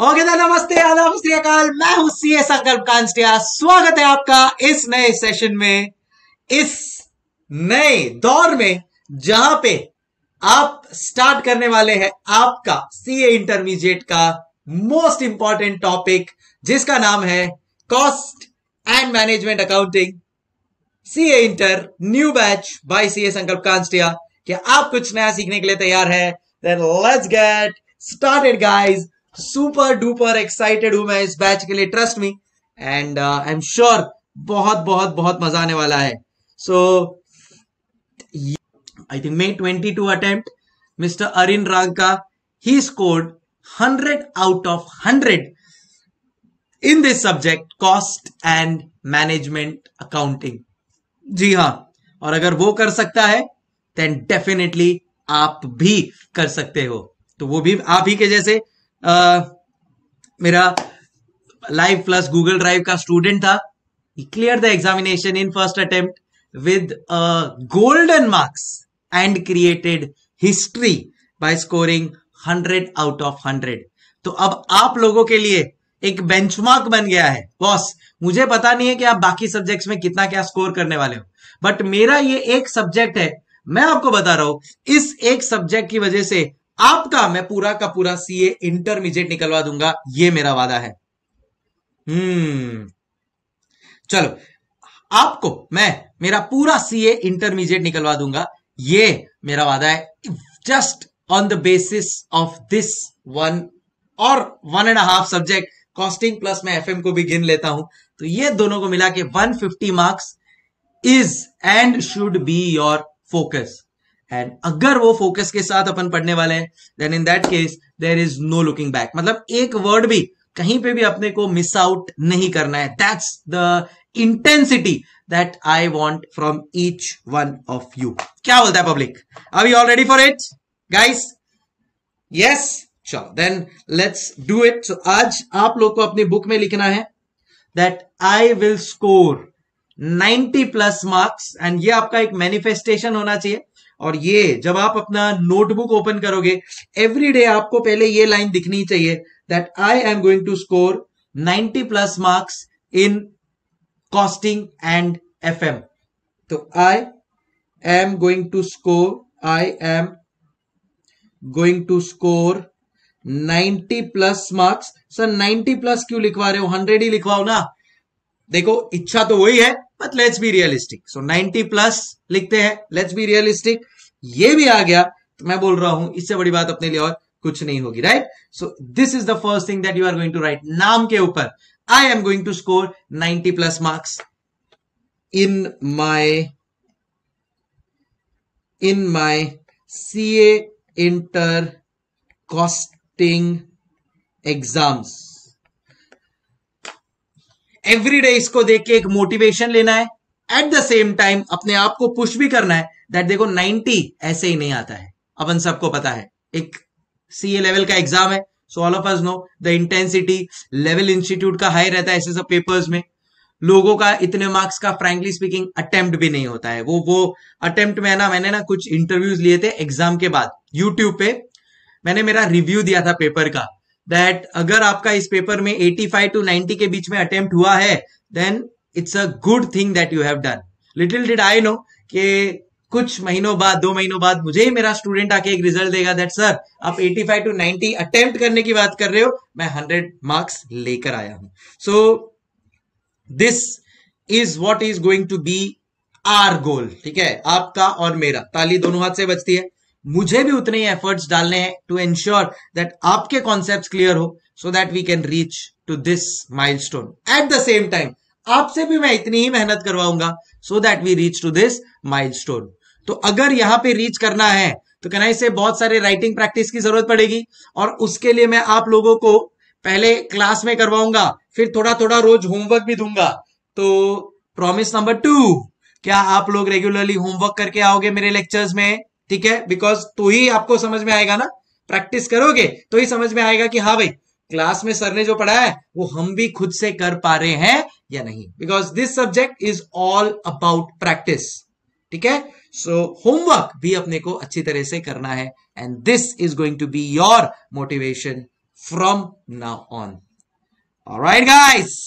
Okay okay, नमस्ते आदाब अकाल मैं हूं सी एस अकरब कांस्टिया स्वागत है आपका इस नए सेशन में इस नए दौर में जहां पे आप स्टार्ट करने वाले हैं आपका सी ए इंटरमीडिएट का मोस्ट इंपॉर्टेंट टॉपिक जिसका नाम है cost and management accounting C A inter new batch by C S Sankalp Kanstiya क्या आप कुछ नया सीखने के लिए तैयार है then let's get started guys super duper excited हूं मैं इस बैच के लिए trust me and I am sure बहुत बहुत बहुत मजा आने वाला है so I think May twenty two attempt mister Arin का ही scored hundred out of hundred in this subject cost and management accounting जी हां और अगर वो कर सकता है देन डेफिनेटली आप भी कर सकते हो तो वो भी आप ही के जैसे मेरा लाइव प्लस गूगल ड्राइव का स्टूडेंट था clear the examination in first attempt with golden marks and created history by scoring hundred out of hundred तो अब आप लोगों के लिए एक बेंचमार्क बन गया है बॉस मुझे पता नहीं है कि आप बाकी सब्जेक्ट्स में कितना क्या स्कोर करने वाले हो बट मेरा ये एक सब्जेक्ट है मैं आपको बता रहा हूं इस एक सब्जेक्ट की वजह से आपका मैं पूरा का पूरा सीए इंटरमीडिएट निकलवा दूंगा ये मेरा वादा है हम्म चलो आपको मैं मेरा पूरा सीए इंटरमीडिएट निकलवा दूंगा ये मेरा वादा है just on the basis of this one और one and half subject costing plus मैं एफएम को भी गिन लेता हूं तो ये दोनों को मिला के one marks is and should be your focus and अगर वो फोकस के साथ अपन पढ़ने वाले हैं then in that case there is no looking back मतलब एक वर्ड भी कहीं पे भी अपने को मिस आउट नहीं करना है that's the intensity that I want from each one of you क्या बोलता है public are you already for it guys yes चलो then let's do it so आज आप लोग को अपनी बुक में लिखना है that I will score 90 plus marks and ये आपका एक मैनिफेस्टेशन होना चाहिए और ये जब आप अपना नोटबुक ओपन करोगे एवरी डे आपको पहले ये लाइन दिखनी चाहिए that I am going to score 90 plus marks in costing and FM तो I am going to score I am going to score 90 plus marks sir 90 plus क्यों लिखवा रहे हो 100 ही लिखवाओ ना देखो इच्छा तो वही है but let's be realistic so 90 plus लिखते हैं लेट्स बी रियलिस्टिक ये भी आ गया तो मैं बोल रहा हूं इससे बड़ी बात अपने लिए और कुछ नहीं होगी right so this is the first thing that you are going to write नाम के ऊपर I am going to score 90 plus marks in my in my C A inter costing exams every day इसको देख के एक motivation लेना है eight the same time अपने आप को पुश भी करना है दैट देखो 90 ऐसे ही नहीं आता है अपन सबको पता है एक सी ए लेवल का एग्जाम है so all of us know the intensity level institute का हाई रहता है ऐसे सब पेपर्स में लोगों का इतने मार्क्स का फ्रेंकली स्पीकिंग अटेम्प्ट भी नहीं होता है वो वो अटेम्प्ट में ना मैंने ना कुछ इंटरव्यूज लिए थे एग्जाम के बाद यूट्यूब पे मैंने मेरा रिव्यू दिया था पेपर का दैट अगर आपका इस पेपर में 85 टू नाइनटी के बीच में अटेम्प्ट हुआ है then it's a good thing that you have done little did I know कि कुछ महीनों बाद दो महीनों बाद मुझे ही मेरा स्टूडेंट आके एक रिजल्ट देगा दैट सर आप 85 टू नाइनटी अटेम्प्ट करने की बात कर रहे हो मैं 100 मार्क्स लेकर आया हूं so this is what is going to be our goal ठीक है आपका और मेरा ताली दोनों हाथ से बचती है मुझे भी उतने ही एफर्ट्स डालने हैं टू एंश्योर दैट आपके कॉन्सेप्ट क्लियर हो so that we can reach to this milestone at the same time आपसे भी मैं इतनी ही मेहनत करवाऊंगा so that we reach to this milestone तो अगर यहां पे रीच करना है तो कहना इसे बहुत सारे राइटिंग प्रैक्टिस की जरूरत पड़ेगी और उसके लिए मैं आप लोगों को पहले क्लास में करवाऊंगा फिर थोड़ा थोड़ा रोज होमवर्क भी दूंगा तो प्रॉमिस नंबर टू क्या आप लोग रेगुलरली होमवर्क करके आओगे मेरे लेक्चर्स में ठीक है बिकॉज तो ही आपको समझ में आएगा ना प्रैक्टिस करोगे तो ही समझ में आएगा कि हाँ भाई क्लास में सर ने जो पढ़ा है वो हम भी खुद से कर पा रहे हैं या नहीं because this subject is all about practice ठीक है सो होमवर्क भी अपने को अच्छी तरह से करना है and this is going to be your motivation from now on right guys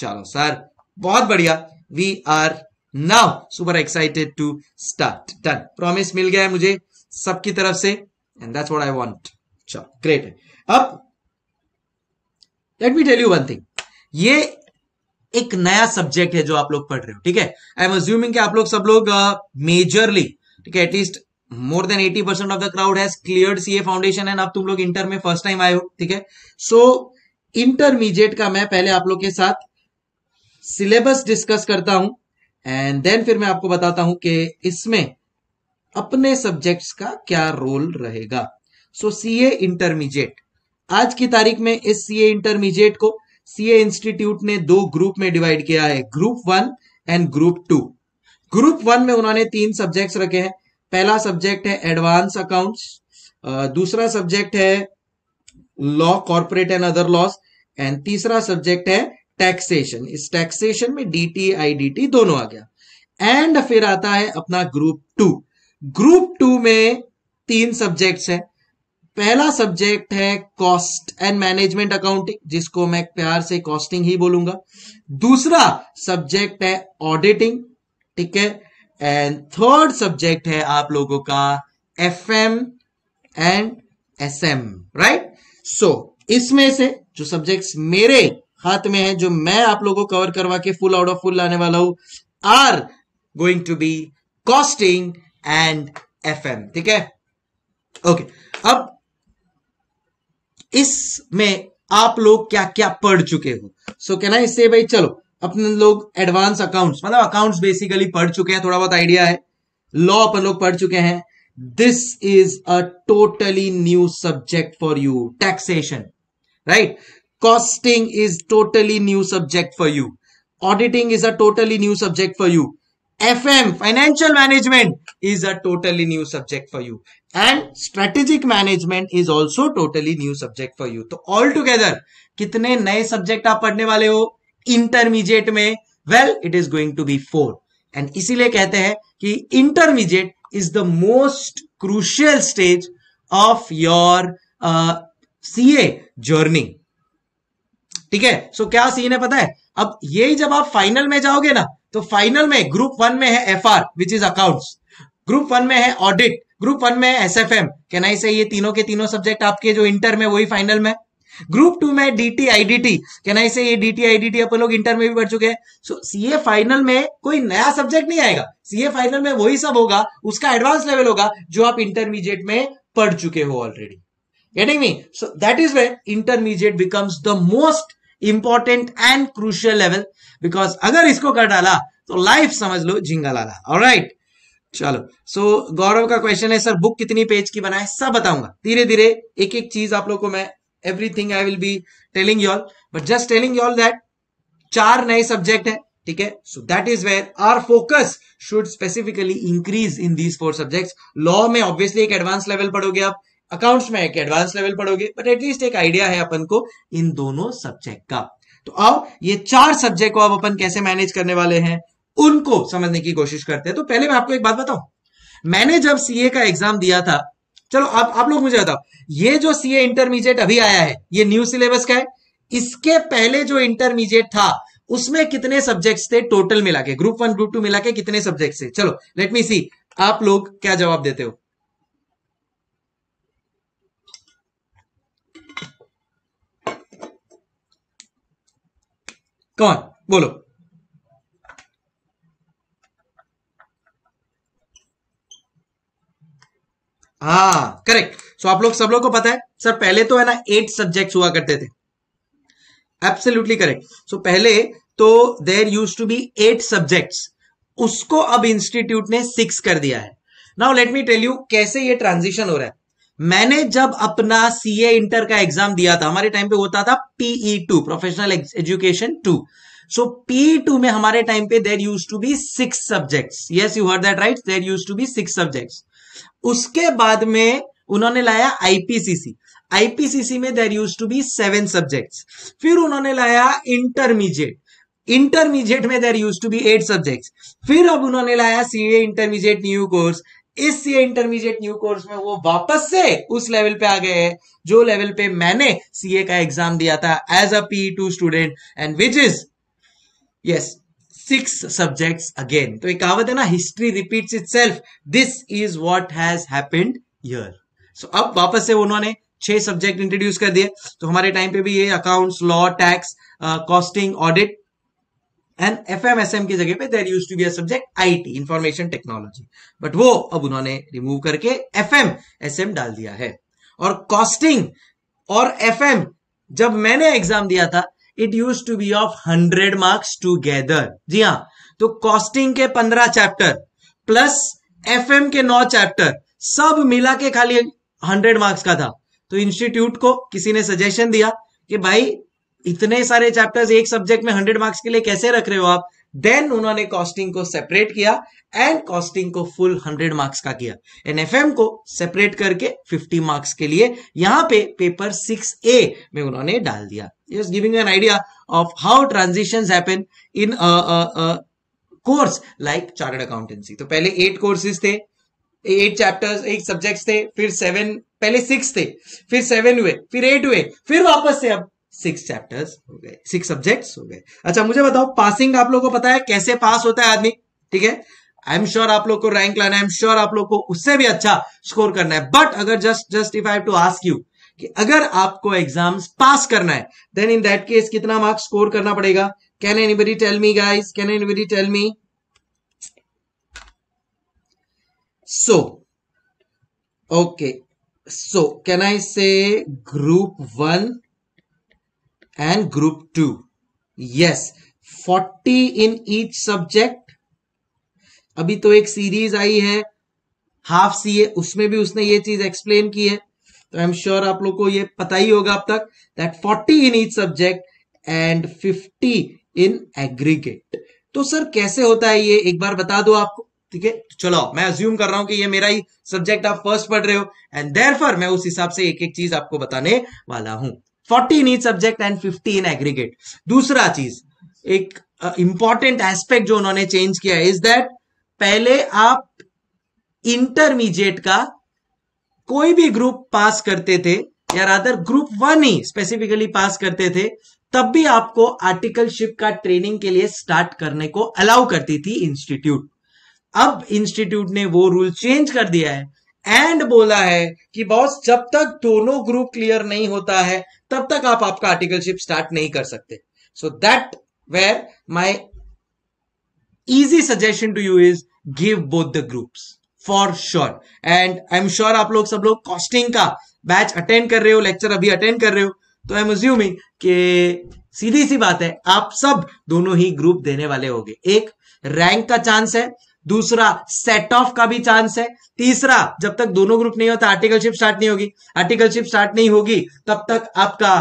चलो सर बहुत बढ़िया we are now super excited to start done promise मिल गया है मुझे सबकी तरफ से and that's what I want चलो ग्रेट है अब let me tell you one thing ये एक नया सब्जेक्ट है जो आप लोग पढ़ रहे हो ठीक है आई एम अज्यूमिंग आप लोग सब लोग मेजरली uh, ठीक है at least more than eighty percent of the crowd has clear a foundation and अब तुम लोग इंटर में फर्स्ट टाइम आए हो ठीक है सो इंटरमीडिएट का मैं पहले आप लोग के साथ सिलेबस डिस्कस करता हूं एंड देन फिर मैं आपको बताता हूं कि इसमें अपने सब्जेक्ट्स का क्या रोल रहेगा सो सी ए इंटरमीडिएट आज की तारीख में इस सी ए इंटरमीडिएट को सी ए इंस्टीट्यूट ने दो ग्रुप में डिवाइड किया है group one and group two group one में उन्होंने तीन सब्जेक्ट्स रखे हैं पहला सब्जेक्ट है एडवांस अकाउंट्स दूसरा सब्जेक्ट है law corporate and other laws and तीसरा सब्जेक्ट है टैक्सेशन इस टैक्सेशन में डीटी आईडीटी दोनों आ गया एंड फिर आता है अपना ग्रुप टू ग्रुप टू में तीन सब्जेक्ट्स है पहला सब्जेक्ट है कॉस्ट एंड मैनेजमेंट अकाउंटिंग जिसको मैं प्यार से कॉस्टिंग ही बोलूंगा दूसरा सब्जेक्ट है ऑडिटिंग ठीक है एंड थर्ड सब्जेक्ट है आप लोगों का F M and S M right so इसमें से जो सब्जेक्ट्स मेरे हाथ में है जो मैं आप लोगों को कवर करवा के फुल आउट ऑफ फुल लाने वाला हूं are going to be costing and F ठीक है ओके अब इसमें आप लोग क्या क्या पढ़ चुके हो सो कैन आई से भाई चलो अपने लोग एडवांस अकाउंट्स मतलब अकाउंट्स बेसिकली पढ़ चुके हैं थोड़ा बहुत आइडिया है लॉ अपन लोग पढ़ चुके हैं this is a totally new subject for you taxation right costing is totally new subject for you auditing is a totally new subject for you fm financial management is a totally new subject for you and strategic management is also totally new subject for you तो all together कितने नए subject आप पढ़ने वाले हो intermediate में well it is going to be four and इसीलिए कहते हैं कि intermediate is the most crucial stage of your C A journey ठीक है सो क्या सीन है पता है अब यही जब आप फाइनल में जाओगे ना तो फाइनल में ग्रुप वन में है F R which is account group one में है ऑडिट ग्रुप वन में एस एफ एम कहना ही सही ये तीनों के तीनों सब्जेक्ट आपके जो इंटर में वही फाइनल में ग्रुप टू में D T I D T कहना ही सही ये डी टी अपन लोग इंटर में भी पढ़ चुके हैं सो सीए फाइनल में कोई नया सब्जेक्ट नहीं आएगा सीए फाइनल में वही सब होगा उसका एडवांस लेवल होगा जो आप इंटरमीडिएट में पढ़ चुके हो already getting me so that is way intermediate becomes the most important and crucial level because अगर इसको कर डाला तो लाइफ समझ लो झिंगा लाला और राइट चलो सो so, गौरव का क्वेश्चन है सर बुक कितनी पेज की बनाए सब बताऊंगा धीरे धीरे एक एक चीज आप लोग को मैं everything I will be telling you'll but just telling you'll that चार नए सब्जेक्ट है ठीक है so that is where our focus should specifically increase in these four subject law में ऑब्वियसली एक एडवांस लेवल पढ़ोगे आप अकाउंट्स में है कि एडवांस लेवल पढ़ोगे बट एटलीस्ट एक आइडिया है अपन को इन दोनों सब्जेक्ट का तो आओ ये चार सब्जेक्ट को अब अपन कैसे मैनेज करने वाले हैं उनको समझने की कोशिश करते हैं तो पहले मैं आपको एक बात बताऊं मैंने जब सीए का एग्जाम दिया था चलो आप आप लोग मुझे बताओ ये जो सीए इंटरमीडिएट अभी आया है ये न्यू सिलेबस का है इसके पहले जो इंटरमीडिएट था उसमें कितने सब्जेक्ट्स थे टोटल मिला के ग्रुप वन ग्रुप टू मिला के कितने सब्जेक्ट्स थे चलो लेट मी सी आप लोग क्या जवाब देते हो कौन बोलो हाँ करेक्ट सो आप लोग सब लोग को पता है सर पहले तो है ना एट सब्जेक्ट्स हुआ करते थे एब्सोल्युटली करेक्ट सो पहले तो there used to be eight subjects उसको अब इंस्टीट्यूट ने सिक्स कर दिया है now let me tell you कैसे ये ट्रांजिशन हो रहा है मैंने जब अपना सीए इंटर का एग्जाम दिया था हमारे टाइम पे होता था PE two professional education two so PE two में हमारे टाइम पे there used to be six subjects yes you hear that right there used to be six subjects उसके बाद में उन्होंने लाया आईपीसीसी आईपीसीसी में there used to be seven subjects फिर उन्होंने लाया इंटरमीडिएट इंटरमीडिएट में there used to be eight subjects फिर अब उन्होंने लाया सीए इंटरमीडिएट न्यू कोर्स इस सीए इंटरमीडिएट न्यू कोर्स में वो वापस से उस लेवल पे आ गए हैं जो लेवल पे मैंने सीए का एग्जाम दिया था as a P two student and which is yes six subjects again तो एक कहावत है ना history itself this is what has happened यर सो अब वापस से उन्होंने छह सब्जेक्ट इंट्रोड्यूस कर दिए तो हमारे टाइम पे भी ये accounts law tax costing audit and F M S M की जगह पे there used to be subject I T information technology but वो अब उन्होंने रिमूव करके एफ एम एस एम डाल दिया है और कॉस्टिंग और एफ एम जब मैंने एग्जाम दिया था it used to be of hundred marks together जी हाँ तो कॉस्टिंग के पंद्रह चैप्टर प्लस एफ एम के नौ चैप्टर सब मिला के खाली हंड्रेड मार्क्स का था तो इंस्टीट्यूट को किसी ने सजेशन दिया कि भाई इतने सारे चैप्टर्स एक सब्जेक्ट में हंड्रेड मार्क्स के लिए कैसे रख रहे हो आप देन उन्होंने कॉस्टिंग को सेपरेट किया एंड कॉस्टिंग को फुल हंड्रेड मार्क्स का किया एन एफ को सेपरेट करके फिफ्टी मार्क्स के लिए यहां पे पेपर सिक्स ए में उन्होंने डाल दिया just giving an idea of how transition happen in course like chartered accountancy तो पहले एट कोर्सेज थे एट चैप्टर्स एट सब्जेक्ट थे फिर सेवन पहले सिक्स थे फिर सेवन हुए फिर एट हुए फिर वापस से अब सिक्स चैप्टर्स हो गए सिक्स सब्जेक्ट्स हो गए अच्छा मुझे बताओ पासिंग आप लोगों को पता है कैसे पास होता है आदमी ठीक है आई एम श्योर आप लोग को रैंक लाना है आई एम श्योर आप लोग को उससे भी अच्छा स्कोर करना है बट अगर just just if I to ask you कि अगर आपको एग्जाम्स पास करना है देन इन दैट केस कितना मार्क्स स्कोर करना पड़ेगा can anybody tell me guys can anybody tell me so okay so can I say group one and group 2 yes 40 in each subject अभी तो एक series आई है half C ए उसमें भी उसने ये चीज एक्सप्लेन की है तो आई एम श्योर आप लोग को ये पता ही होगा अब तक that 40 in each subject and 50 in aggregate तो सर कैसे होता है ये एक बार बता दो आपको ठीक है चलो मैं अज्यूम कर रहा हूं कि ये मेरा ही सब्जेक्ट आप फर्स्ट पढ़ रहे हो एंड देर मैं उस हिसाब से एक एक चीज आपको बताने वाला हूं forty in each subject and fifty in aggregate दूसरा चीज एक इंपॉर्टेंट uh, एस्पेक्ट जो उन्होंने चेंज किया इज दैट पहले आप इंटरमीडिएट का कोई भी ग्रुप पास करते थे या रादर ग्रुप वन ही स्पेसिफिकली पास करते थे तब भी आपको आर्टिकलशिप का ट्रेनिंग के लिए स्टार्ट करने को अलाउ करती थी इंस्टीट्यूट अब इंस्टीट्यूट ने वो रूल चेंज कर दिया है एंड बोला है कि बॉस जब तक दोनों ग्रुप क्लियर नहीं होता है तब तक आप आपका आर्टिकलशिप स्टार्ट नहीं कर सकते so that where my easy suggestion to you is give both the groups for sure and I am sure आप लोग सब लोग कॉस्टिंग का बैच अटेंड कर रहे हो लेक्चर अभी अटेंड कर रहे हो तो आई एम अज्यूमिंग के सीधी सी बात है आप सब दोनों ही ग्रुप देने वाले होंगे एक रैंक का चांस है दूसरा सेट ऑफ का भी चांस है तीसरा जब तक दोनों ग्रुप नहीं होता आर्टिकलशिप स्टार्ट नहीं होगी आर्टिकलशिप स्टार्ट नहीं होगी तब तक आपका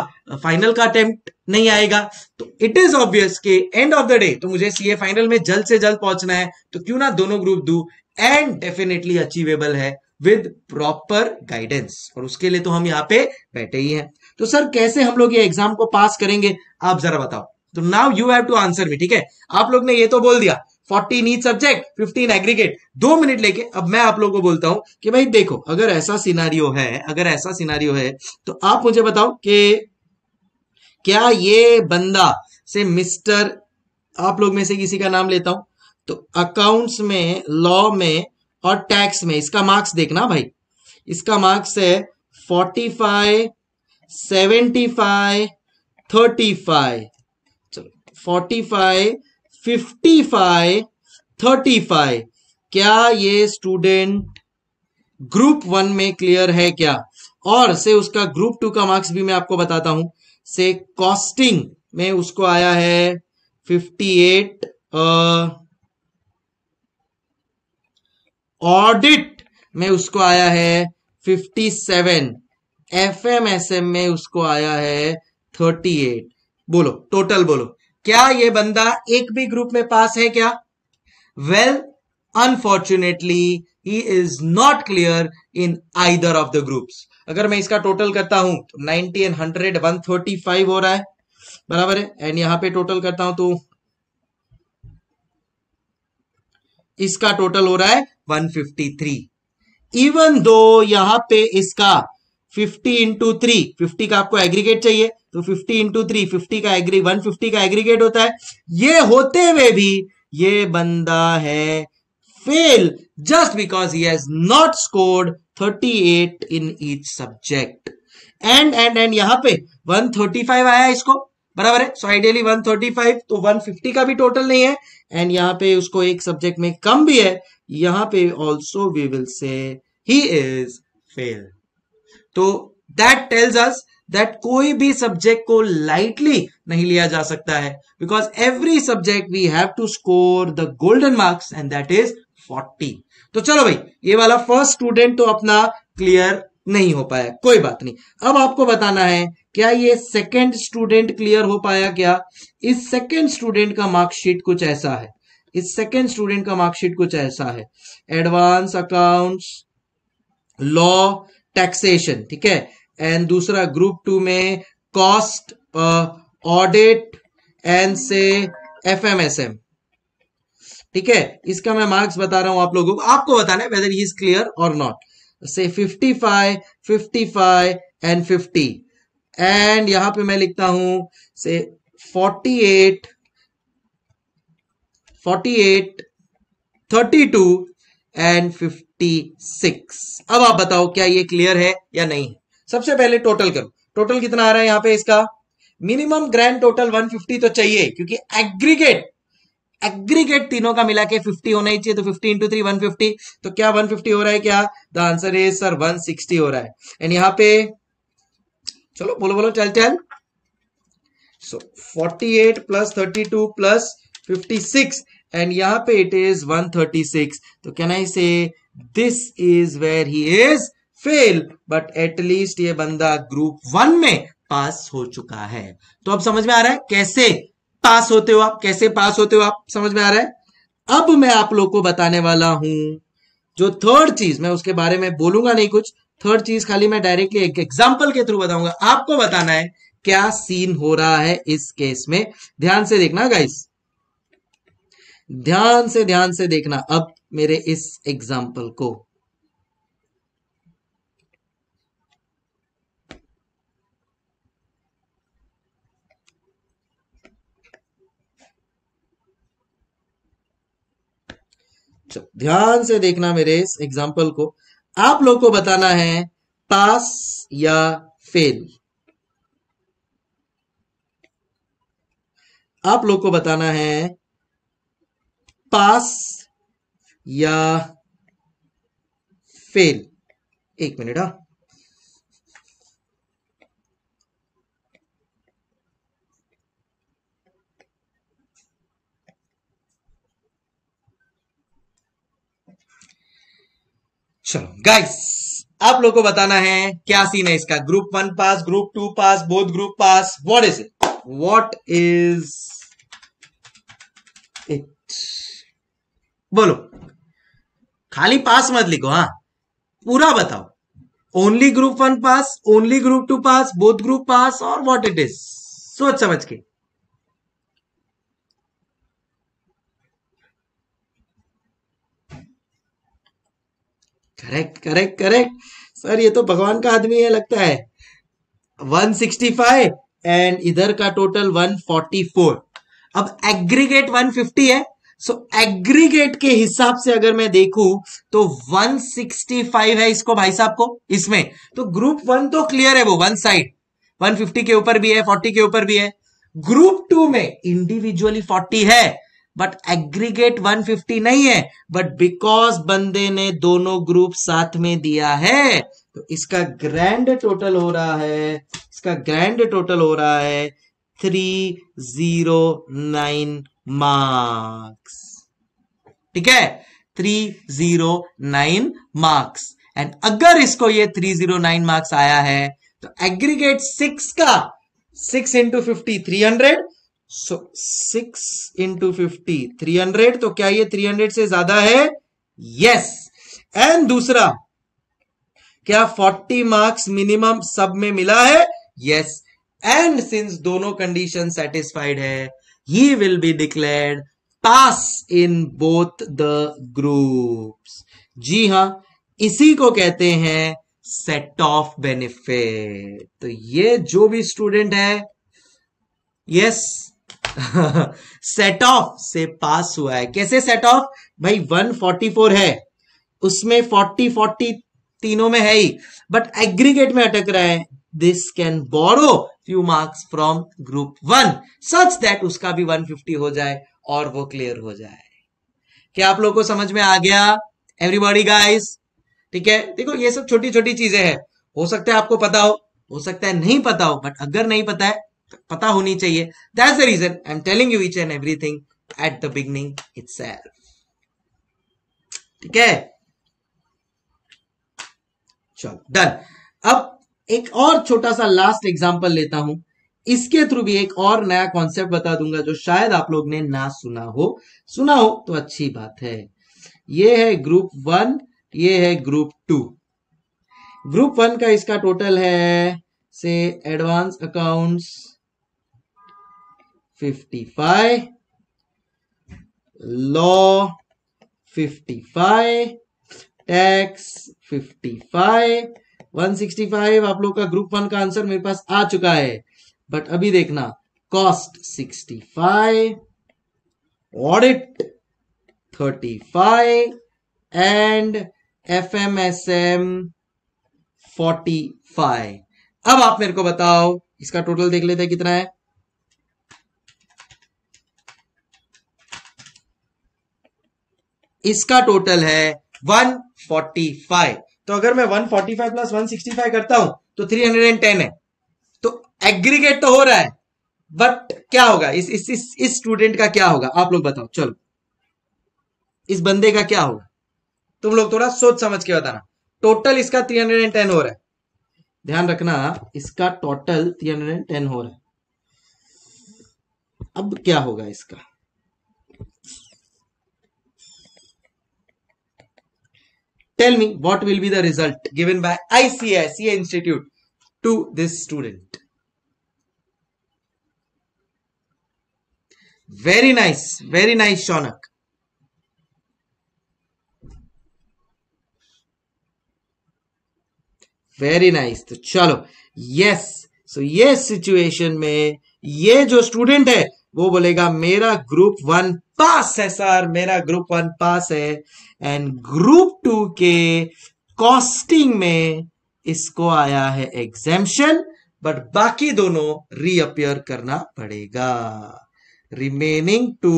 फाइनल का अटेम्प्ट नहीं आएगा तो इट इज ऑब्वियस कि एंड ऑफ द डे तो मुझे सीए फाइनल में जल्द से जल्द पहुंचना है तो क्यों ना दोनों group do and definitely achievable है विद प्रॉपर गाइडेंस और उसके लिए तो हम यहाँ पे बैठे ही हैं तो सर कैसे हम लोग ये एग्जाम को पास करेंगे आप जरा बताओ तो now you have to answer भी ठीक है आप लोग ने ये तो बोल दिया forty neat subject fifteen aggregate दो मिनट लेके अब मैं आप लोगों को बोलता हूं कि भाई देखो अगर ऐसा सिनारियो है अगर ऐसा सिनारियो है तो आप मुझे बताओ कि क्या ये बंदा से मिस्टर आप लोग में से किसी का नाम लेता हूं तो अकाउंट्स में लॉ में और टैक्स में इसका मार्क्स देखना भाई इसका मार्क्स है forty five seventy five thirty five चलो forty five fifty five thirty five क्या ये स्टूडेंट ग्रुप वन में क्लियर है क्या और से उसका ग्रुप टू का मार्क्स भी मैं आपको बताता हूं से कॉस्टिंग में उसको आया है फिफ्टी एट ऑडिट में उसको आया है fifty seven F M S M में उसको आया है थर्टी एट बोलो टोटल बोलो क्या ये बंदा एक भी ग्रुप में पास है क्या well unfortunately he is not clear in either of the groups अगर मैं इसका टोटल करता हूं तो 90 एंड 100 फाइव हो रहा है बराबर है एंड यहां पे टोटल करता हूं तो इसका टोटल हो रहा है 153 इवन दो यहां पे इसका 50 इंटू थ्री फिफ्टी का आपको एग्रीगेट चाहिए तो 50 इंटू थ्री फिफ्टी का एग्री 150 का एग्रीगेट होता है ये होते हुए भी ये बंदा है fail just because he has not scored 38 in each subject and and and यहां पे 135 आया इसको बराबर है सो आइडियली 135 तो 150 का भी टोटल नहीं है एंड यहां पे उसको एक सब्जेक्ट में कम भी है यहां पे also we will say he is fail तो दैट टेल्स अस दैट कोई भी सब्जेक्ट को लाइटली नहीं लिया जा सकता है because every subject we have to score the golden marks and that is 40 तो चलो भाई ये वाला फर्स्ट स्टूडेंट तो अपना क्लियर नहीं हो पाया कोई बात नहीं अब आपको बताना है क्या ये सेकेंड स्टूडेंट क्लियर हो पाया क्या इस सेकेंड स्टूडेंट का मार्कशीट कुछ ऐसा है इस सेकेंड स्टूडेंट का मार्कशीट कुछ ऐसा है एडवांस अकाउंट्स लॉ टैक्सेशन ठीक है एंड दूसरा ग्रुप टू में कॉस्ट ऑडिट एंड से एफ एम एस एम ठीक है इसका मैं मार्क्स बता रहा हूं आप लोगों को आपको बताना है वेदर इज क्लियर और नॉट से 55 55 एंड 50 एंड यहां पे मैं लिखता हूं से 48 48 32 एंड 56 अब आप बताओ क्या ये क्लियर है या नहीं सबसे पहले टोटल करो टोटल कितना आ रहा है यहां पे इसका मिनिमम ग्रैंड टोटल 150 तो चाहिए क्योंकि एग्रीगेट एग्रीगेट तीनों का मिला के फिफ्टी होना ही चाहिए तो फिफ्टी इंटू थ्री वन तो क्या 150 हो रहा है क्या द आंसर इज सर 160 हो रहा है एंड यहां पे चलो बोलो बोलो चल चल सो 48 प्लस 32 प्लस 56 एंड यहां पे इट इज 136 तो can I say this is where he is fail but at least ये बंदा ग्रुप वन में पास हो चुका है तो अब समझ में आ रहा है कैसे पास होते हो आप कैसे पास होते हो आप समझ में आ रहा है अब मैं आप लोग को बताने वाला हूं जो थर्ड चीज मैं उसके बारे में बोलूंगा नहीं कुछ थर्ड चीज खाली मैं डायरेक्टली एक एग्जाम्पल के थ्रू बताऊंगा आपको बताना है क्या सीन हो रहा है इस केस में ध्यान से देखना गाइस ध्यान से ध्यान से देखना अब मेरे इस एग्जाम्पल को चलो ध्यान से देखना मेरे इस एग्जाम्पल को आप लोग को बताना है पास या फेल आप लोग को बताना है पास या फेल एक मिनट हाँ चलो गाइस आप लोगों को बताना है क्या सीन है इसका group one pass group two pass both group pass what is it what is it बोलो खाली पास मत लिखो हाँ पूरा बताओ only group one pass only group two pass both group pass और व्हाट इट इज सोच समझ के करेक्ट करेक्ट करेक्ट सर ये तो भगवान का आदमी है लगता है 165 एंड इधर का टोटल 144 अब एग्रीगेट 150 है सो so, एग्रीगेट के हिसाब से अगर मैं देखूं तो 165 है इसको भाई साहब को इसमें तो ग्रुप वन तो क्लियर है वो वन साइड 150 के ऊपर भी है 40 के ऊपर भी है ग्रुप टू में इंडिविजुअली 40 है बट एग्रीगेट 150 नहीं है बट बिकॉज बंदे ने दोनों ग्रुप साथ में दिया है तो इसका ग्रैंड टोटल हो रहा है इसका ग्रैंड टोटल हो रहा है थ्री जीरो नाइन मार्क्स ठीक है three zero nine marks and अगर इसको ये थ्री जीरो नाइन मार्क्स आया है तो एग्रीगेट सिक्स का six into fifty three hundred so six into fifty three hundred तो क्या ये थ्री हंड्रेड से ज्यादा है यस एंड दूसरा क्या फोर्टी मार्क्स मिनिमम सब में मिला है यस एंड सिंस दोनों कंडीशन सेटिस्फाइड है he will be declared pass in both the groups जी हां इसी को कहते हैं सेट ऑफ बेनिफिट तो ये जो भी स्टूडेंट है यस सेट ऑफ से पास हुआ है कैसे सेट ऑफ भाई 144 है उसमें 40 40 तीनों में है ही बट एग्रीगेट में अटक रहा है this can borrow few marks from group one such that उसका भी 150 हो जाए और वो क्लियर हो जाए क्या आप लोग को समझ में आ गया एवरीबॉडी गाइस ठीक है देखो ये सब छोटी छोटी चीजें हैं हो सकता है आपको पता हो हो सकता है नहीं पता हो बट अगर नहीं पता है पता होनी चाहिए that's the reason I am telling you which and everything at the beginning it's ठीक है चलो डन अब एक और छोटा सा लास्ट एग्जांपल लेता हूं इसके थ्रू भी एक और नया कॉन्सेप्ट बता दूंगा जो शायद आप लोग ने ना सुना हो सुना हो तो अच्छी बात है ये है ग्रुप वन ये है ग्रुप टू ग्रुप वन का इसका टोटल है से एडवांस अकाउंट्स 55 law 55 टैक्स 55 165 आप लोग का ग्रुप वन का आंसर मेरे पास आ चुका है बट अभी देखना cost 65 audit 35 and F M S M forty five अब आप मेरे को बताओ इसका टोटल देख लेते हैं कितना है इसका टोटल है 145 तो अगर मैं 145 प्लस 165 करता हूं तो 310 है तो एग्रीगेट तो हो रहा है बट क्या होगा इस इस इस, इस स्टूडेंट का क्या होगा आप लोग बताओ चलो इस बंदे का क्या होगा तुम लोग थोड़ा सोच समझ के बताना टोटल इसका 310 हो रहा है ध्यान रखना इसका टोटल 310 हो रहा है अब क्या होगा इसका Tell me what will be the result given by ICICI Institute to this student. Very nice, very nice, Shonak. Very nice. तो चलो yes. So yes situation में ये जो student है वो बोलेगा मेरा group one पास है सर मेरा ग्रुप वन पास है एंड ग्रुप टू के कॉस्टिंग में इसको आया है एग्जेम्शन बट बाकी दोनों रीअपियर करना पड़ेगा remaining two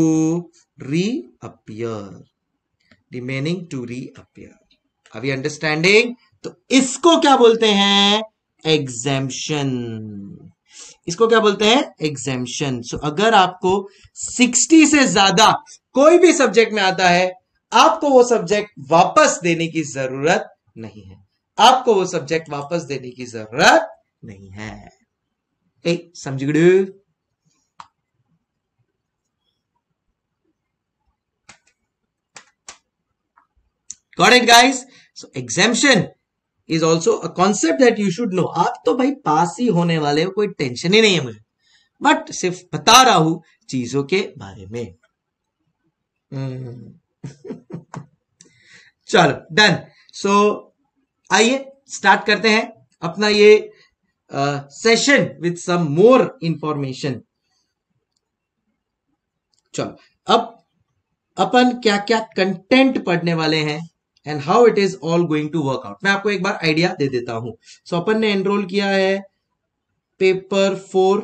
reappear remaining two reappear अभी अंडरस्टैंडिंग तो इसको क्या बोलते हैं एग्जेम्शन इसको क्या बोलते हैं एग्जेम्शन सो अगर आपको 60 से ज्यादा कोई भी सब्जेक्ट में आता है आपको वो सब्जेक्ट वापस देने की जरूरत नहीं है आपको वो सब्जेक्ट वापस देने की जरूरत नहीं है समझ गए got it guys so exemption is also a concept that you should know आप तो भाई पास ही होने वाले हो कोई टेंशन ही नहीं है मुझे बट सिर्फ बता रहा हूं चीजों के बारे में हम्म। चलो डन सो आइए स्टार्ट करते हैं अपना ये session with some more information चलो अब अपन क्या क्या कंटेंट पढ़ने वाले हैं and how it is all going to work out मैं आपको एक बार आइडिया दे देता हूं सो so, अपन ने एनरोल किया है paper four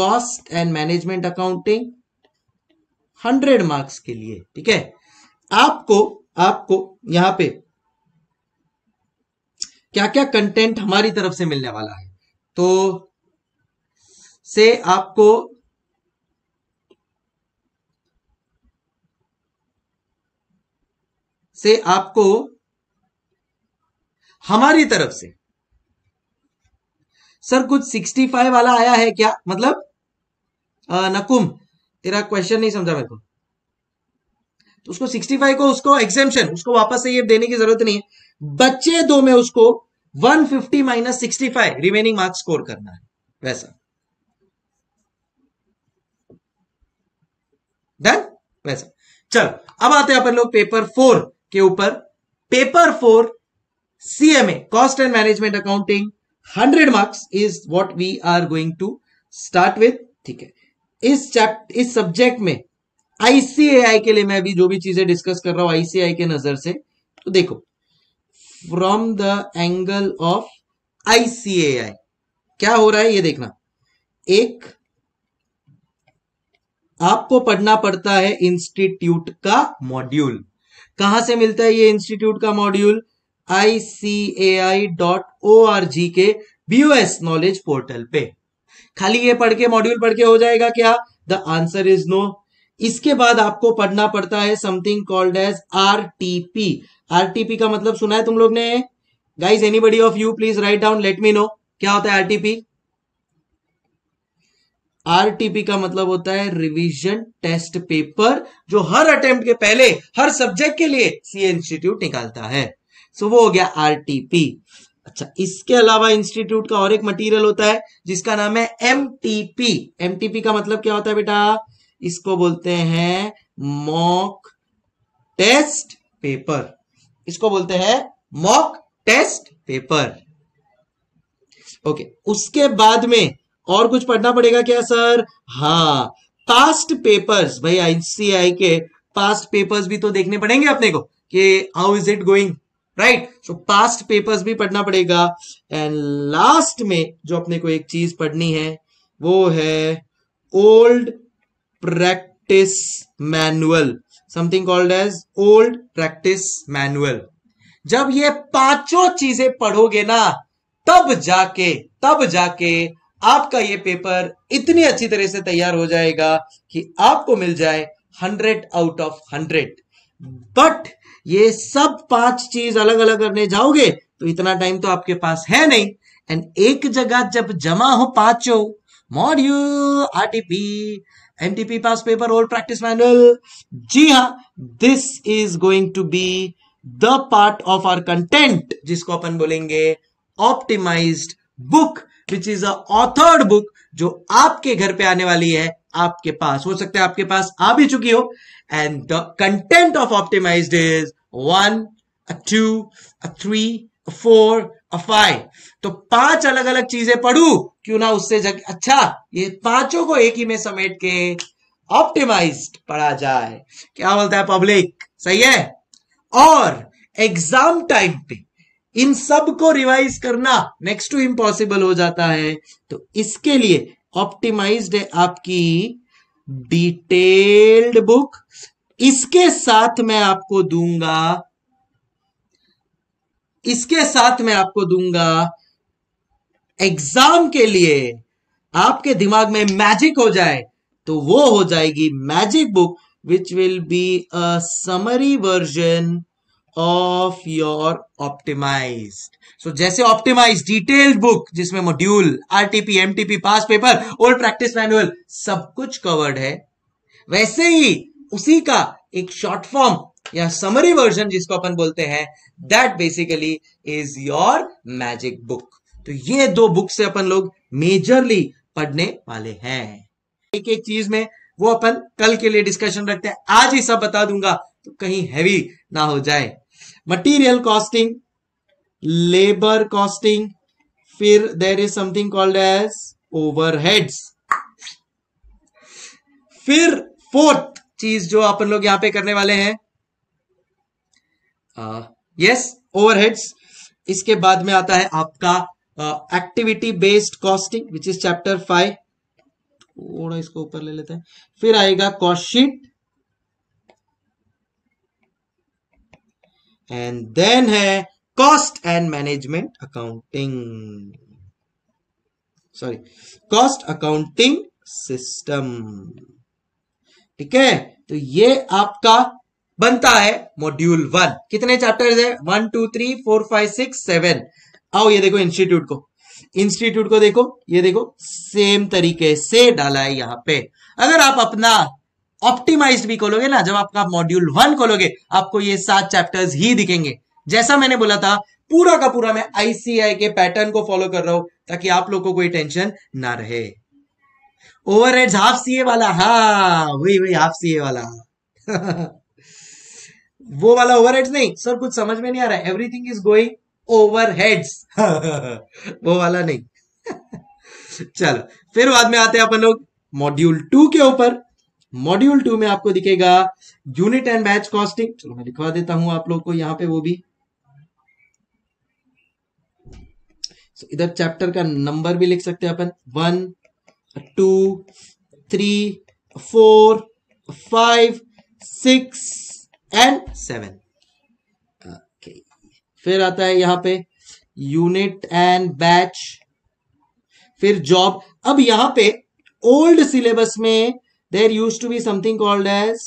cost and management accounting hundred marks के लिए ठीक है आपको आपको यहां पे क्या क्या कंटेंट हमारी तरफ से मिलने वाला है तो से आपको से आपको हमारी तरफ से सर कुछ 65 वाला आया है क्या मतलब नकुम तेरा क्वेश्चन नहीं समझा मेरे को तो उसको 65 को उसको एग्जेम्पन उसको वापस से ये देने की जरूरत नहीं है बच्चे दो में उसको 150 fifty minus sixty remaining marks score करना है वैसा डन वैसा चल अब आते हैं अपन लोग पेपर फोर के ऊपर paper four CMA cost and management accounting hundred marks is what we are going to start with ठीक है इस चैप्टर इस सब्जेक्ट में आईसीएआई के लिए मैं अभी जो भी चीजें डिस्कस कर रहा हूं आईसीआई के नजर से तो देखो from the angle of ICAI क्या हो रहा है ये देखना एक आपको पढ़ना पड़ता है इंस्टीट्यूट का मॉड्यूल कहा से मिलता है ये इंस्टीट्यूट का module I C A I dot O R G के बीओएस नॉलेज पोर्टल पे खाली ये पढ़ के मॉड्यूल पढ़ के हो जाएगा क्या द आंसर इज नो इसके बाद आपको पढ़ना पड़ता है something called as R T P R T P का मतलब सुना है तुम लोग ने guys anybody of you please write down let me know क्या होता है आर टी पी आरटीपी का मतलब होता है रिवीजन टेस्ट पेपर जो हर अटेम्प्ट के पहले हर सब्जेक्ट के लिए सी इंस्टीट्यूट निकालता है सो so, वो हो गया आरटीपी अच्छा इसके अलावा इंस्टीट्यूट का और एक मटेरियल होता है जिसका नाम है एमटीपी एमटीपी का मतलब क्या होता है बेटा इसको बोलते हैं मॉक टेस्ट पेपर इसको बोलते हैं मॉक टेस्ट पेपर ओके उसके बाद में और कुछ पढ़ना पड़ेगा क्या सर हाँ पास्ट पेपर्स भाई आईसीआई के पास्ट पेपर्स भी तो देखने पड़ेंगे अपने को कि how is it going right so past papers भी पढ़ना पड़ेगा एंड लास्ट में जो अपने को एक चीज पढ़नी है वो है old practice manual something called as old practice manual जब ये पांचों चीजें पढ़ोगे ना तब जाके तब जाके आपका ये पेपर इतनी अच्छी तरह से तैयार हो जाएगा कि आपको मिल जाए hundred out of hundred but ये सब पांच चीज अलग अलग करने जाओगे तो इतना टाइम तो आपके पास है नहीं एंड एक जगह जब जमा हो पांचों module RTP NTP pass paper old practice manual जी हाँ this is going to be the part of our content जिसको अपन बोलेंगे optimized book which is authored authored book जो आपके घर पे आने वाली है आपके पास हो सकता है आपके पास आ भी चुकी हो and the content of optimize is one two three four five तो पांच अलग अलग चीजें पढ़ू क्यों ना उससे जग... अच्छा ये पांचों को एक ही में समेट के ऑप्टिमाइज पढ़ा जाए क्या बोलता है पब्लिक सही है और एग्जाम टाइम पे इन सब को रिवाइज करना नेक्स्ट टू इम्पॉसिबल हो जाता है तो इसके लिए ऑप्टिमाइज्ड है आपकी डिटेल्ड बुक इसके साथ मैं आपको दूंगा इसके साथ मैं आपको दूंगा एग्जाम के लिए आपके दिमाग में मैजिक हो जाए तो वो हो जाएगी magic book which will be a summary version of your optimize so जैसे ऑप्टिमाइज डिटेल्ड बुक जिसमें module RTP MTP pass paper old practice manual सब कुछ कवर्ड है वैसे ही उसी का एक शॉर्ट फॉर्म या समरी वर्जन जिसको अपन बोलते हैं that basically is your magic book तो ये दो बुक से अपन लोग मेजरली पढ़ने वाले हैं एक एक चीज में वो अपन कल के लिए डिस्कशन रखते हैं आज ही सब बता दूंगा तो कहीं हैवी ना हो जाए मटीरियल कॉस्टिंग लेबर कॉस्टिंग फिर there is something called as overheads फिर फोर्थ चीज जो आप लोग यहां पे करने वाले हैं यस ओवर ओवरहेड्स इसके बाद में आता है आपका activity based costing which is chapter five थोड़ा इसको ऊपर ले लेते हैं फिर आएगा कॉस्टशीट एंड देन है cost and management accounting sorry cost accounting system ठीक है तो ये आपका बनता है मॉड्यूल वन कितने चैप्टर्स है one two three four five six seven आओ ये देखो इंस्टीट्यूट को इंस्टीट्यूट को देखो ये देखो सेम तरीके से डाला है यहां पे अगर आप अपना ऑप्टिमाइज्ड भी खोलोगे ना जब आपका मॉड्यूल वन खोलोगे आपको ये सात चैप्टर्स ही दिखेंगे जैसा मैंने बोला था पूरा का पूरा मैं आईसीआई के पैटर्न को फॉलो कर रहा हूं ताकि आप लोग को कोई टेंशन ना रहे ओवर हेड हाफ सी वाला हा वही वही हाफ सी वाला वो वाला ओवर नहीं सर कुछ समझ में नहीं आ रहा है everything is going overheads वो वाला नहीं चलो फिर बाद में आते हैं अपन लोग मॉड्यूल टू के ऊपर मॉड्यूल टू में आपको दिखेगा यूनिट एंड बैच कॉस्टिंग चलो मैं लिखवा देता हूं आप लोग को यहां पे वो भी so, इधर चैप्टर का नंबर भी लिख सकते हैं अपन one two three four five six and seven okay फिर आता है यहां पे यूनिट एंड बैच फिर जॉब अब यहां पे ओल्ड सिलेबस में there used to be something called as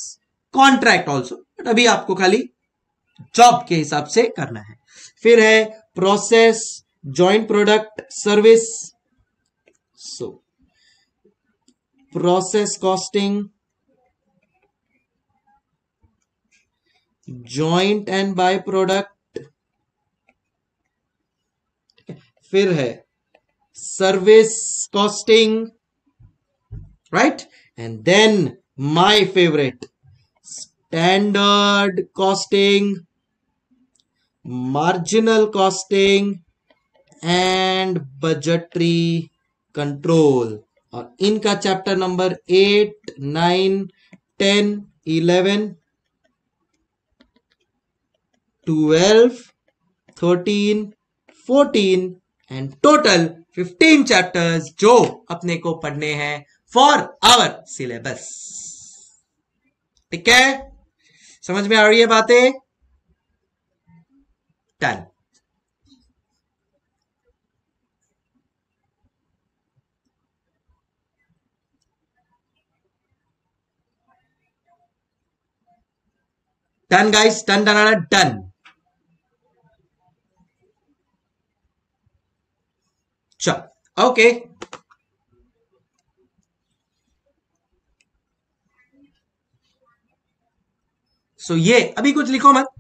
contract also but अभी आपको खाली जॉब के हिसाब से करना है फिर है process joint product service so process costing joint and by product फिर है service costing right right? And then my favorite standard costing, marginal costing, and budgetary control. और इनका chapter number eight nine ten eleven twelve thirteen fourteen and total fifteen chapters जो अपने को पढ़ने हैं for our syllabus ठीक है समझ में आ रही है बातें डन डन गाइस डन डनाना डन चल ओके सो so, ये अभी कुछ लिखो मत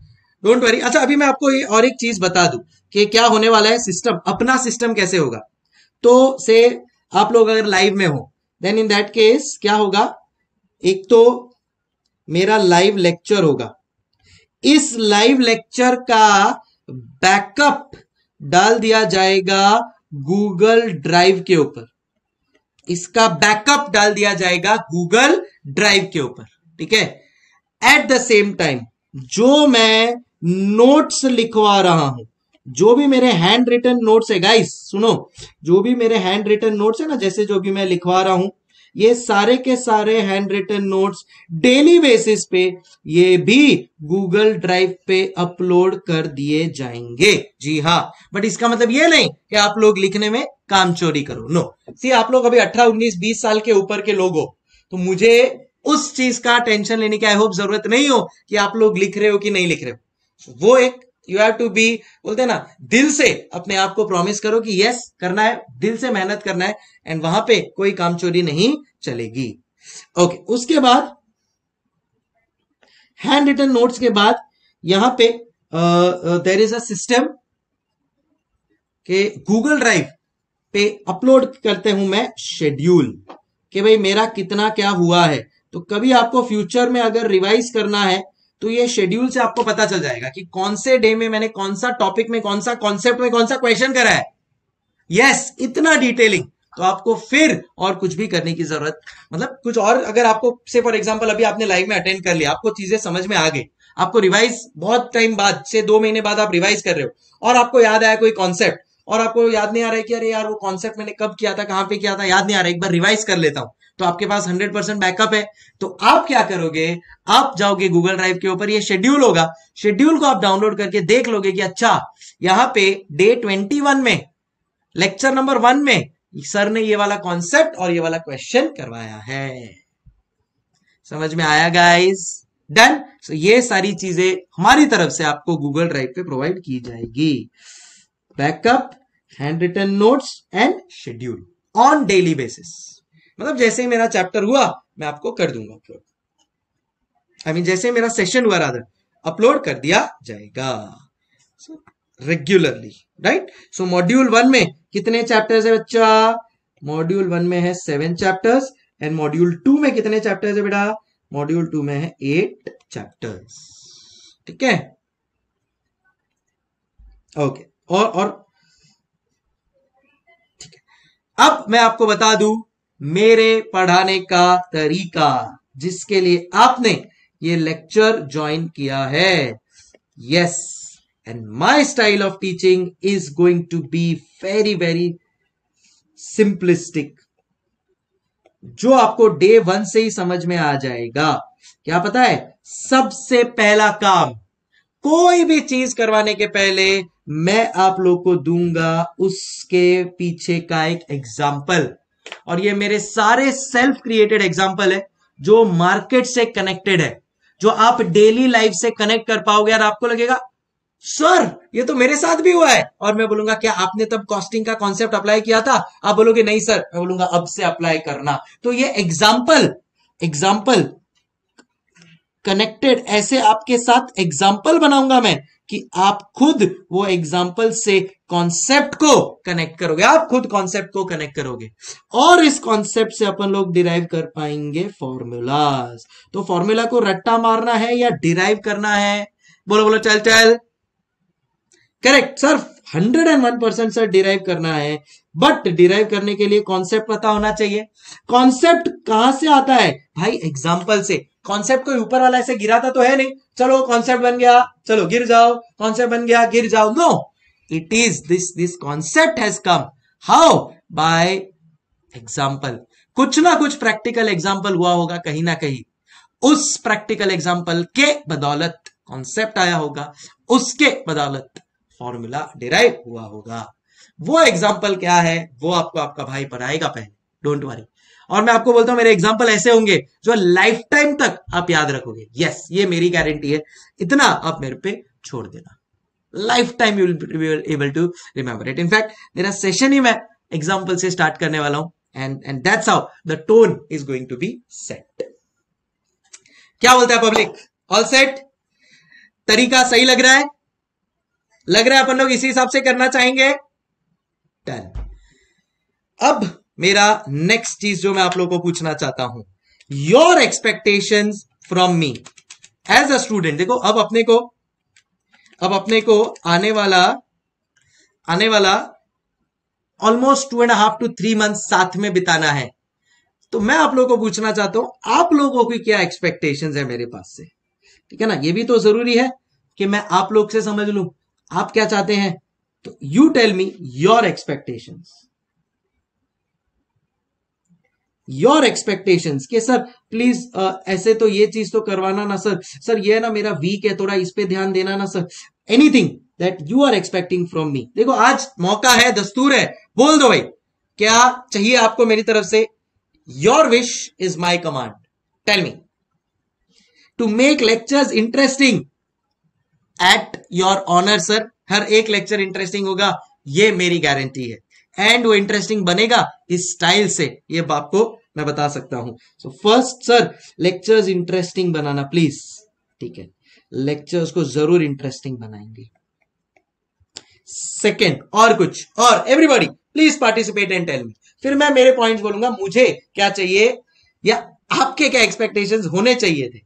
डोंट वरी अच्छा अभी मैं आपको ये और एक चीज बता दू कि क्या होने वाला है सिस्टम अपना सिस्टम कैसे होगा तो से आप लोग अगर लाइव में हो देन इन दैट केस क्या होगा एक तो मेरा लाइव लेक्चर होगा इस लाइव लेक्चर का बैकअप डाल दिया जाएगा गूगल ड्राइव के ऊपर इसका बैकअप डाल दिया जाएगा गूगल ड्राइव के ऊपर ठीक है एट द सेम टाइम जो मैं नोट्स लिखवा रहा हूं जो भी मेरे हैंड रिटन नोट्स है गाइस सुनो जो भी मेरे हैंड रिटन नोट्स है ना जैसे जो भी मैं लिखवा रहा हूं ये सारे के सारे hand written notes daily basis पे ये भी गूगल ड्राइव पे अपलोड कर दिए जाएंगे जी हाँ बट इसका मतलब ये नहीं कि आप लोग लिखने में काम चोरी करो नो सी आप लोग अभी 18, 19, 20 साल के ऊपर के लोग हो तो मुझे उस चीज का टेंशन लेने की आई होप जरूरत नहीं हो कि आप लोग लिख रहे हो कि नहीं लिख रहे हो वो एक यू हैव टू बी बोलते हैं ना दिल से अपने आप को प्रॉमिस करो कि यस करना है दिल से मेहनत करना है एंड वहां पे कोई काम चोरी नहीं चलेगी ओके okay, उसके बाद हैंड रिटन नोट्स के बाद यहां पे देर इज अ सिस्टम के गूगल ड्राइव पे अपलोड करते हूं मैं शेड्यूल कि भाई मेरा कितना क्या हुआ है तो कभी आपको फ्यूचर में अगर रिवाइज करना है तो ये शेड्यूल से आपको पता चल जाएगा कि कौन से डे में मैंने कौन सा टॉपिक में कौन सा कॉन्सेप्ट में कौन सा क्वेश्चन करा है यस yes, इतना डिटेलिंग तो आपको फिर और कुछ भी करने की जरूरत मतलब कुछ और अगर आपको से फॉर एग्जाम्पल अभी आपने लाइव में अटेंड कर लिया आपको चीजें समझ में आ गई आपको रिवाइज बहुत टाइम बाद से दो महीने बाद आप रिवाइज कर रहे हो और आपको याद आया कोई कॉन्सेप्ट और आपको याद नहीं आ रहा है कि अरे यार वो कॉन्सेप्ट मैंने कब किया था कहां पे किया था याद नहीं आ रहा है एक बार रिवाइज कर लेता हूं तो आपके पास हंड्रेड परसेंट बैकअप है तो आप क्या करोगे आप जाओगे गूगल ड्राइव के ऊपर ये शेड्यूल होगा शेड्यूल को आप डाउनलोड करके देख लोगे कि अच्छा यहाँ पे डे ट्वेंटी वन में लेक्चर नंबर वन में सर ने ये वाला कॉन्सेप्ट और ये वाला क्वेश्चन करवाया है समझ में आया गाइज डन सो ये सारी चीजें हमारी तरफ से आपको गूगल ड्राइव पे प्रोवाइड की जाएगी backup hand written notes and schedule on daily basis मतलब जैसे ही मेरा चैप्टर हुआ मैं आपको कर दूंगा अपलोड आई मीन जैसे जैसे मेरा सेशन हुआ राधर अपलोड कर दिया जाएगा regularly right so module one में कितने चैप्टर्स है बच्चा मॉड्यूल वन में है seven chapters and module two में कितने चैप्टर्स है बेटा मॉड्यूल टू में है एट चैप्टर्स ठीक है ओके और और ठीक है अब मैं आपको बता दूं मेरे पढ़ाने का तरीका जिसके लिए आपने ये लेक्चर ज्वाइन किया है yes and my style of teaching is going to be very very simplistic जो आपको डे वन से ही समझ में आ जाएगा क्या पता है सबसे पहला काम कोई भी चीज करवाने के पहले मैं आप लोग को दूंगा उसके पीछे का एक एग्जाम्पल और ये मेरे सारे सेल्फ क्रिएटेड एग्जाम्पल है जो मार्केट से कनेक्टेड है जो आप डेली लाइफ से कनेक्ट कर पाओगे और आपको लगेगा सर ये तो मेरे साथ भी हुआ है और मैं बोलूंगा क्या आपने तब कॉस्टिंग का कॉन्सेप्ट अप्लाई किया था आप बोलोगे नहीं सर मैं बोलूंगा अब से अप्लाई करना तो ये एग्जाम्पल एग्जाम्पल कनेक्टेड ऐसे आपके साथ एग्जाम्पल बनाऊंगा मैं कि आप खुद वो एग्जाम्पल से कॉन्सेप्ट को कनेक्ट करोगे आप खुद कॉन्सेप्ट को कनेक्ट करोगे और इस कॉन्सेप्ट से अपन लोग डिराइव कर पाएंगे फॉर्मूलाज तो फॉर्मूला को रट्टा मारना है या डिराइव करना है बोलो बोलो चल चल correct sir hundred and one percent sir derive करना है बट डिराइव करने के लिए कॉन्सेप्ट पता होना चाहिए कॉन्सेप्ट कहां से आता है भाई एग्जाम्पल से कॉन्सेप्ट कोई ऊपर वाला ऐसे गिराता तो है नहीं चलो कॉन्सेप्ट बन गया चलो गिर जाओ कॉन्सेप्ट बन गया गिर जाओ no no! it is this this concept has come how by example कुछ ना कुछ प्रैक्टिकल एग्जाम्पल हुआ होगा कहीं ना कहीं उस प्रैक्टिकल एग्जाम्पल के बदौलत कॉन्सेप्ट आया होगा उसके बदौलत फॉर्मूला डिराइव हुआ होगा वो एग्जाम्पल क्या है वो आपको आपका भाई पढ़ाएगा पहले डोंट वरी और मैं आपको बोलता हूं मेरे एग्जाम्पल ऐसे होंगे जो लाइफ टाइम तक आप याद रखोगे यस yes, ये मेरी गारंटी है इतना आप मेरे पे छोड़ देना life time you will able to remember it in fact मेरा सेशन ही मैं एग्जाम्पल से स्टार्ट करने वाला हूं and and that's how the tone is going to be set क्या बोलता है पब्लिक ऑल सेट तरीका सही लग रहा है लग रहा है अपन लोग इसी हिसाब से करना चाहेंगे डन अब मेरा नेक्स्ट चीज जो मैं आप लोगों को पूछना चाहता हूं your expectation from me as a student देखो अब अपने को अब अपने को आने वाला आने वाला almost two and half to three month साथ में बिताना है तो मैं आप लोगों को पूछना चाहता हूं आप लोगों की क्या एक्सपेक्टेशंस है मेरे पास से ठीक है ना ये भी तो जरूरी है कि मैं आप लोग से समझ लू आप क्या चाहते हैं तो you tell me your expectations your expectations के सर प्लीज ऐसे तो ये चीज तो करवाना ना सर सर ये ना मेरा वीक है थोड़ा इस पे ध्यान देना ना sir anything that you are expecting from me देखो आज मौका है दस्तूर है बोल दो भाई क्या चाहिए आपको मेरी तरफ से your wish is my command tell me to make lectures interesting at your honour sir हर एक लेक्चर इंटरेस्टिंग होगा ये मेरी गारंटी है एंड वो इंटरेस्टिंग बनेगा इस स्टाइल से ये आपको मैं बता सकता हूं so first sir lectures interesting बनाना प्लीज ठीक है लेक्चर्स को जरूर इंटरेस्टिंग बनाएंगे सेकेंड और कुछ और everybody please participate and tell me फिर मैं मेरे पॉइंट बोलूंगा मुझे क्या चाहिए या आपके क्या एक्सपेक्टेशन होने चाहिए थे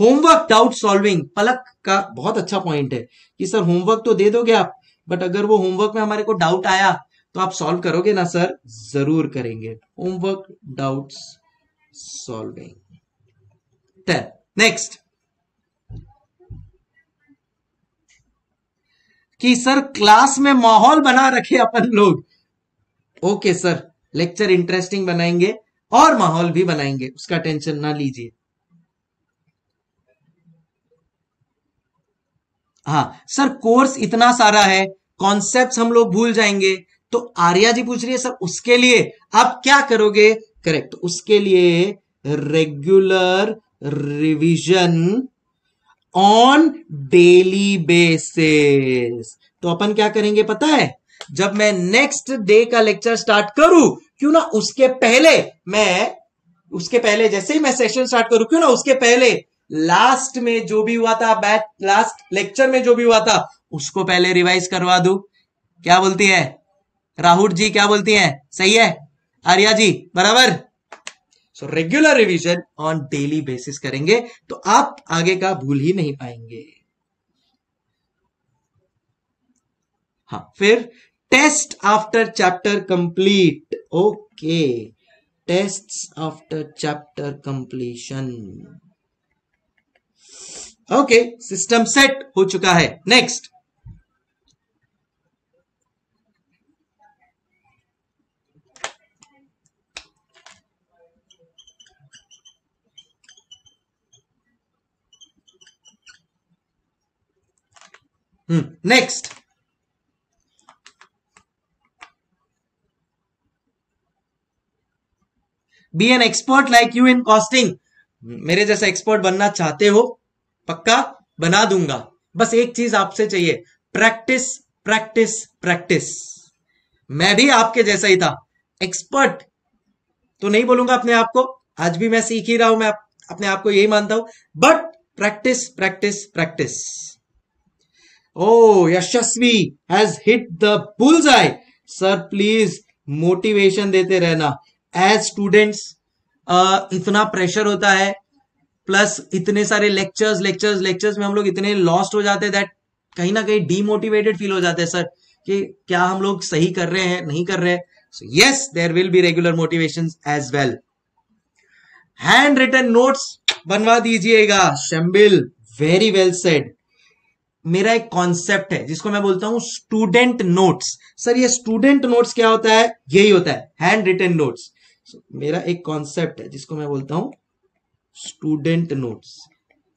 होमवर्क डाउट सॉल्विंग पलक का बहुत अच्छा पॉइंट है कि सर होमवर्क तो दे दोगे आप बट अगर वो होमवर्क में हमारे को डाउट आया तो आप सॉल्व करोगे ना सर जरूर करेंगे होमवर्क डाउट्स सॉल्विंग नेक्स्ट कि सर क्लास में माहौल बना रखे अपन लोग ओके सर लेक्चर इंटरेस्टिंग बनाएंगे और माहौल भी बनाएंगे उसका टेंशन ना लीजिए हाँ सर कोर्स इतना सारा है कॉन्सेप्ट हम लोग भूल जाएंगे तो आर्या जी पूछ रही है सर उसके लिए आप क्या करोगे करेक्ट उसके लिए regular revision on daily basis तो अपन क्या करेंगे पता है जब मैं नेक्स्ट डे का लेक्चर स्टार्ट करूं क्यों ना उसके पहले मैं उसके पहले जैसे ही मैं सेशन स्टार्ट करूं क्यों ना उसके पहले लास्ट में जो भी हुआ था बैच लास्ट लेक्चर में जो भी हुआ था उसको पहले रिवाइज करवा दू क्या बोलती है राहुल जी क्या बोलती है सही है आर्या जी बराबर so regular revision on daily basis करेंगे तो आप आगे का भूल ही नहीं पाएंगे हाँ फिर test after chapter complete okay test after chapter completion okay system set हो चुका है next next be an expert like you in costing मेरे जैसा एक्सपर्ट बनना चाहते हो पक्का बना दूंगा बस एक चीज आपसे चाहिए प्रैक्टिस प्रैक्टिस प्रैक्टिस मैं भी आपके जैसा ही था एक्सपर्ट तो नहीं बोलूंगा अपने आप को आज भी मैं सीख ही रहा हूं मैं अपने आप को यही मानता हूं but practice practice practice Oh, Yashasvi has hit the bullseye. Sir, please motivation देते रहना एज स्टूडेंट्स इतना प्रेशर होता है प्लस इतने सारे लेक्चर्स लेक्चर्स लेक्चर्स में हम लोग इतने लॉस्ट हो जाते हैं दैट कहीं ना कहीं डीमोटिवेटेड फील हो जाते हैं सर कि क्या हम लोग सही कर रहे हैं नहीं कर रहे so yes there will be regular motivation as well hand written notes बनवा दीजिएगा शम्बिल वेरी वेल सेड मेरा एक कॉन्सेप्ट है जिसको मैं बोलता हूं स्टूडेंट नोट्स सर ये स्टूडेंट नोट्स क्या होता है यही होता है हैंड रिटन नोट्स मेरा एक कॉन्सेप्ट है जिसको मैं बोलता हूं student notes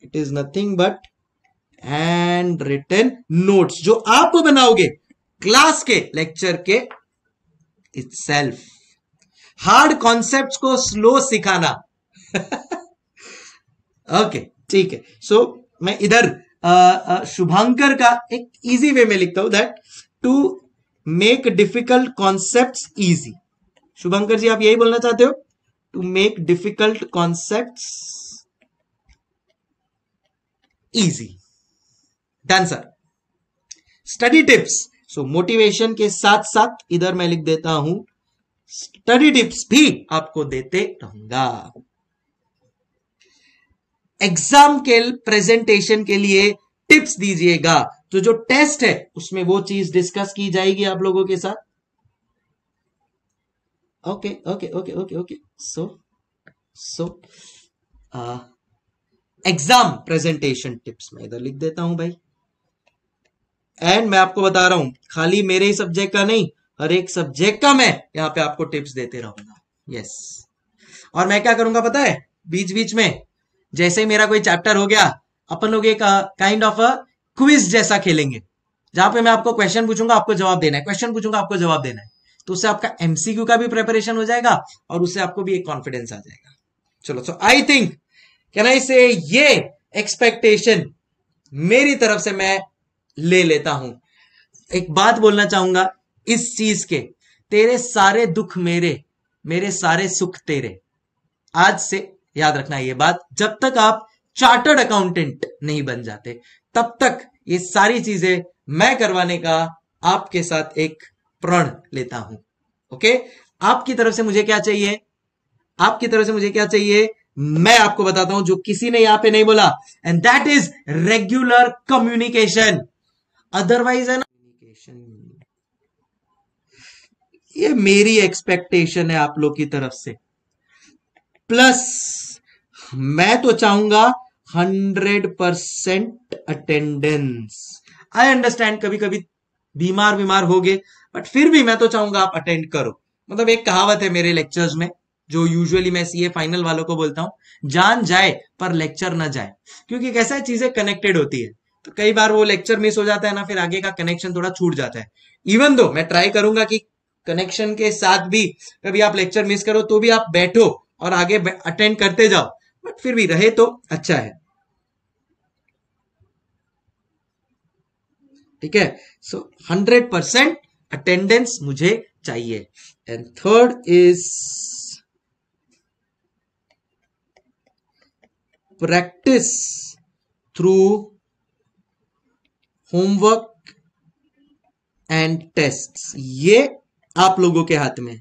it is nothing but hand written notes जो आप बनाओगे क्लास के लेक्चर के इट्स हार्ड कॉन्सेप्ट को स्लो सिखाना ओके okay, ठीक है सो so, मैं इधर शुभांकर का एक इजी वे में लिखता हूं that to make difficult concept easy Shubhankar ji आप यही बोलना चाहते हो to make difficult concept easy done sir study tips so motivation के साथ साथ इधर मैं लिख देता हूं स्टडी टिप्स भी आपको देते रहूंगा एग्जाम के प्रेजेंटेशन के लिए टिप्स दीजिएगा तो जो टेस्ट है उसमें वो चीज डिस्कस की जाएगी आप लोगों के साथ okay okay okay okay okay so so exam presentation tips मैं इधर लिख देता हूं भाई एंड मैं आपको बता रहा हूं खाली मेरे ही सब्जेक्ट का नहीं हर एक सब्जेक्ट का मैं यहां पे आपको टिप्स देते रहूंगा यस yes. और मैं क्या करूंगा पता है बीच बीच में जैसे ही मेरा कोई चैप्टर हो गया अपन लोग एक काइंड ऑफ क्विज जैसा खेलेंगे जहां पे मैं आपको क्वेश्चन पूछूंगा आपको जवाब देना है क्वेश्चन पूछूंगा आपको जवाब देना है तो उससे आपका एमसीक्यू का भी प्रेपरेशन हो जाएगा और उससे आपको भी एक कॉन्फिडेंस आ जाएगा चलो सो आई थिंक कैन आई से ये एक्सपेक्टेशन मेरी तरफ से मैं ले लेता हूं एक बात बोलना चाहूंगा इस चीज के तेरे सारे दुख मेरे मेरे सारे सुख तेरे आज से याद रखना ये बात जब तक आप चार्टर्ड अकाउंटेंट नहीं बन जाते तब तक ये सारी चीजें मैं करवाने का आपके साथ एक प्रण लेता हूं ओके आपकी तरफ से मुझे क्या चाहिए आपकी तरफ से मुझे क्या चाहिए मैं आपको बताता हूं जो किसी ने यहां पे नहीं बोला and that is regular communication otherwise है ना ये मेरी एक्सपेक्टेशन है आप लोग की तरफ से प्लस मैं तो चाहूंगा hundred percent attendance I understand कभी कभी बीमार बीमार हो गए बट फिर भी मैं तो चाहूंगा आप अटेंड करो मतलब एक कहावत है मेरे लेक्चर्स में जो यूजुअली मैं सीए फाइनल वालों को बोलता हूं जान जाए पर लेक्चर ना जाए क्योंकि कैसा है चीजें कनेक्टेड होती है तो कई बार वो लेक्चर मिस हो जाता है ना फिर आगे का कनेक्शन थोड़ा छूट जाता है इवन दो मैं ट्राई करूंगा कि कनेक्शन के साथ भी कभी आप लेक्चर मिस करो तो भी आप बैठो और आगे अटेंड करते जाओ बट फिर भी रहे तो अच्छा है ठीक है सो हंड्रेड परसेंट अटेंडेंस मुझे चाहिए and third is practice through homework and test ये आप लोगों के हाथ में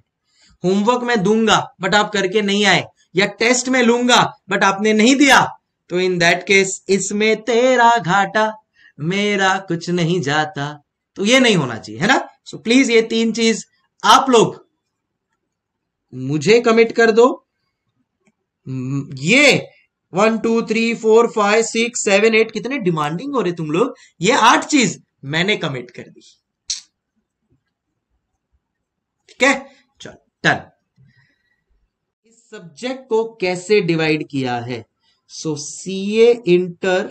होमवर्क मैं दूंगा बट आप करके नहीं आए या टेस्ट में लूंगा बट आपने नहीं दिया तो इन दैट केस इसमें तेरा घाटा मेरा कुछ नहीं जाता तो ये नहीं होना चाहिए है ना सो so, प्लीज ये तीन चीज आप लोग मुझे कमिट कर दो hmm, ये one two three four five six seven eight कितने डिमांडिंग हो रहे तुम लोग ये आठ चीज मैंने कमिट कर दी ठीक है चलो डन सब्जेक्ट को कैसे डिवाइड किया है so C A inter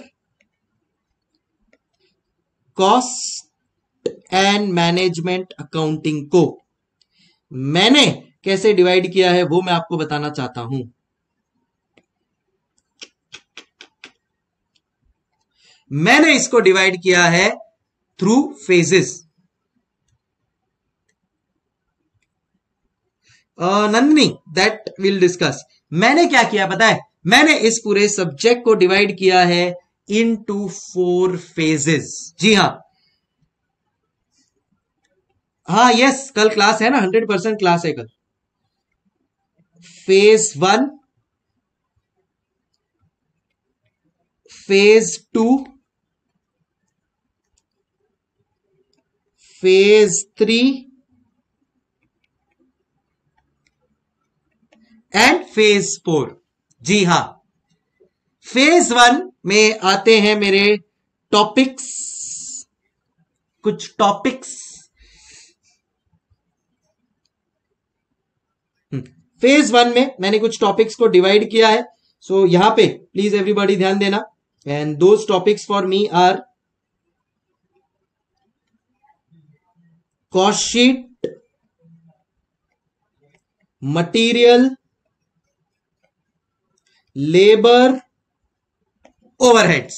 cost and management accounting को मैंने कैसे डिवाइड किया है वो मैं आपको बताना चाहता हूं मैंने इसको डिवाइड किया है through phases Nandini that will discuss मैंने क्या किया पता है मैंने इस पूरे सब्जेक्ट को डिवाइड किया है इन टू फोर फेजेस जी हाँ हाँ यस कल क्लास है ना हंड्रेड परसेंट क्लास है कल phase one phase two phase three and phase four जी हां फेज वन में आते हैं मेरे टॉपिक्स कुछ टॉपिक्स फेज वन में मैंने कुछ टॉपिक्स को डिवाइड किया है सो so, यहां पे प्लीज एवरीबॉडी ध्यान देना एंड दो topics for me are cost sheet material labour overheads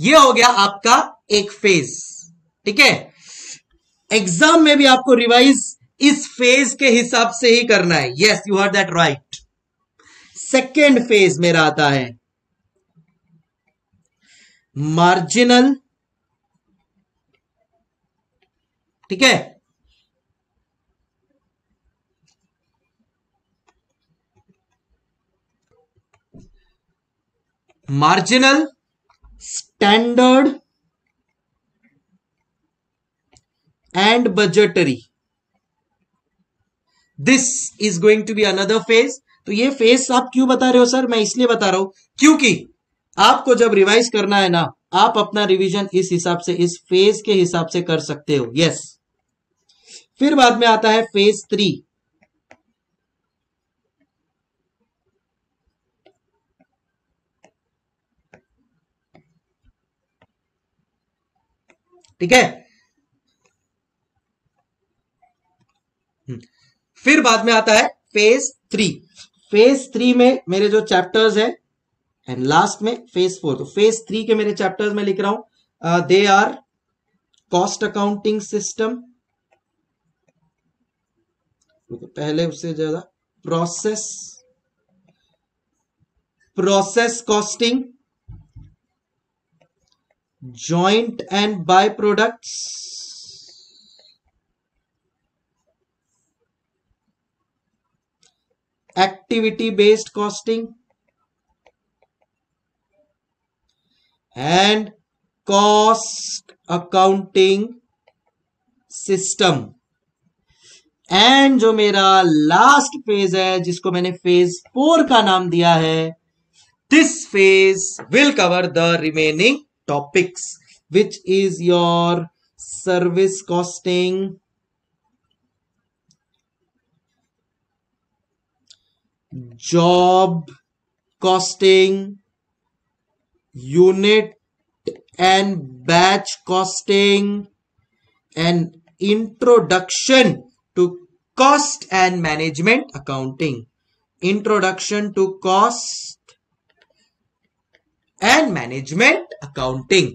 ये हो गया आपका एक फेज ठीक है एग्जाम में भी आपको रिवाइज इस फेज के हिसाब से ही करना है yes you are that right second phase मेरा आता है मार्जिनल ठीक है marginal standard and budgetary this is going to be another phase तो ये फेज आप क्यों बता रहे हो सर मैं इसलिए बता रहा हूं क्योंकि आपको जब रिवाइज करना है ना आप अपना रिवीजन इस हिसाब से इस फेज के हिसाब से कर सकते हो यस yes. फिर बाद में आता है फेज थ्री ठीक है हम्म। फिर बाद में आता है फेज थ्री फेज थ्री में मेरे जो चैप्टर्स है एंड लास्ट में फेज फोर तो फेज थ्री के मेरे चैप्टर्स में लिख रहा हूं they are cost accounting system पहले उससे ज्यादा process process costing joint and byproducts activity based costing and cost accounting system and जो मेरा लास्ट फेज है जिसको मैंने फेज फोर का नाम दिया है this phase will cover the remaining topics which is your service costing job costing unit and batch costing and introduction to cost and management accounting introduction to cost and management accounting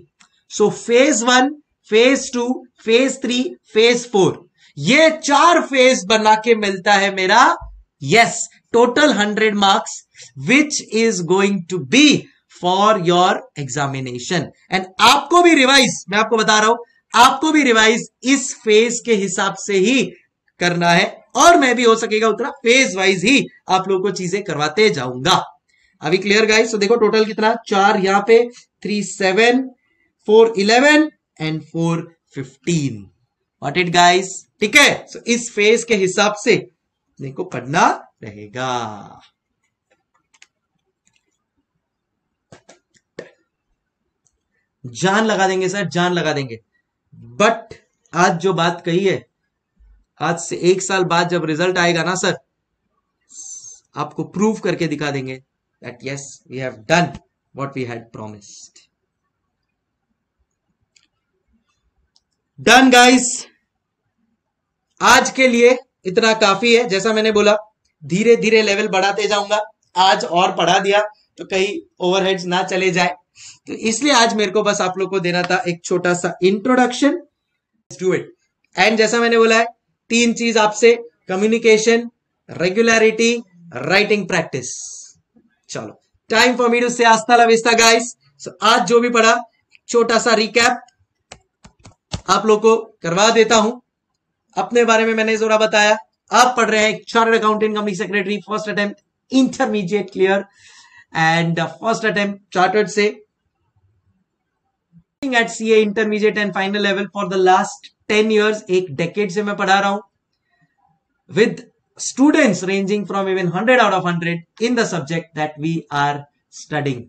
so phase one phase two phase three phase four ये चार phase बना के मिलता है मेरा yes total hundred marks which is going to be for your examination and आपको भी revise मैं आपको बता रहा हूं आपको भी रिवाइज इस फेज के हिसाब से ही करना है और मैं भी हो सकेगा उतना फेज वाइज ही आप लोगों को चीजें करवाते जाऊंगा अभी क्लियर गाइस तो देखो टोटल कितना चार यहाँ पे three seven four eleven and four fifteen what it guys ठीक है सो so, इस फेज के हिसाब से देखो पढ़ना रहेगा जान लगा देंगे सर जान लगा देंगे बट आज जो बात कही है आज से एक साल बाद जब रिजल्ट आएगा ना सर आपको प्रूव करके दिखा देंगे that yes, we have done what we had promised. Done guys. आज के लिए इतना काफी है जैसा मैंने बोला धीरे धीरे लेवल बढ़ाते जाऊंगा आज और पढ़ा दिया तो कहीं ओवरहेड्स ना चले जाए तो इसलिए आज मेरे को बस आप लोग को देना था एक छोटा सा इंट्रोडक्शन डू इट एंड जैसा मैंने बोला है तीन चीज आपसे कम्युनिकेशन रेगुलरिटी राइटिंग प्रैक्टिस चलो टाइम फॉर मीडू से आस्था लविस्ता गाइस सो आज जो भी पढ़ा छोटा सा रिकैप आप लोग को करवा देता हूं अपने बारे में मैंने जोरा बताया आप पढ़ रहे हैं chartered accountant company secretary first attempt intermediate clear and first attempt chartered से at C A intermediate and final level for the last ten years एक डेकेड से मैं पढ़ा रहा हूं with students ranging from even 100 out of 100 in the subject that we are studying.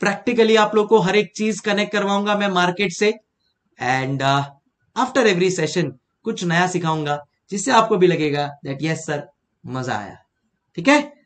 Practically आप लोग को हर एक चीज कनेक्ट करवाऊंगा मैं मार्केट से एंड आफ्टर एवरी सेशन कुछ नया सिखाऊंगा जिससे आपको भी लगेगा दैट यस सर मजा आया ठीक है